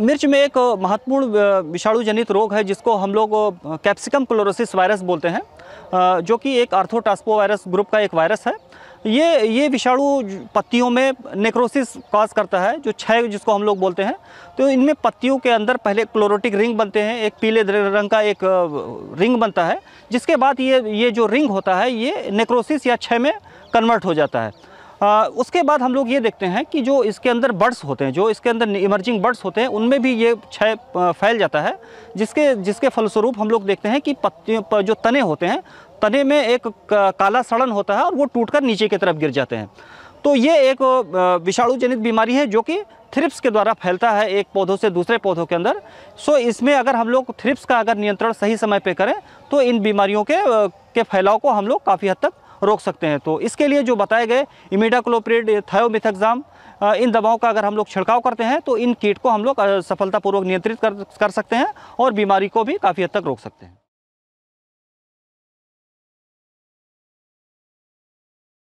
मिर्च में एक महत्वपूर्ण विषाणु जनित रोग है जिसको हम लोग कैप्सिकम क्लोरोसिस वायरस बोलते हैं जो कि एक आर्थोटास्पो वायरस ग्रुप का एक वायरस है ये ये विषाणु पत्तियों में नेक्रोसिस कॉज करता है जो छह जिसको हम लोग बोलते हैं तो इनमें पत्तियों के अंदर पहले क्लोरोटिक रिंग बनते हैं एक पीले रंग का एक रिंग बनता है जिसके बाद ये ये जो रिंग होता है ये नेक्रोसिस या छह में कन्वर्ट हो जाता है आ, उसके बाद हम लोग ये देखते हैं कि जो इसके अंदर बर्ड्स होते हैं जो इसके अंदर इमर्जिंग बर्ड्स होते हैं उनमें भी ये क्षय फैल जाता है जिसके जिसके फलस्वरूप हम लोग देखते हैं कि पत्तियों पर जो तने होते हैं तने में एक काला सड़न होता है और वो टूटकर नीचे की तरफ गिर जाते हैं तो ये एक विषाणुजनित बीमारी है जो कि थ्रिप्स के द्वारा फैलता है एक पौधों से दूसरे पौधों के अंदर सो इसमें अगर हम लोग थ्रिप्स का अगर नियंत्रण सही समय पे करें तो इन बीमारियों के के फैलाव को हम लोग काफ़ी हद तक रोक सकते हैं तो इसके लिए जो बताए गए इमिडाक्लोप्रेड क्लोप्रेड थायोमिथग्जाम इन दवाओं का अगर हम लोग छिड़काव करते हैं तो इन कीट को हम लोग सफलतापूर्वक नियंत्रित कर, कर सकते हैं और बीमारी को भी काफ़ी हद तक रोक सकते हैं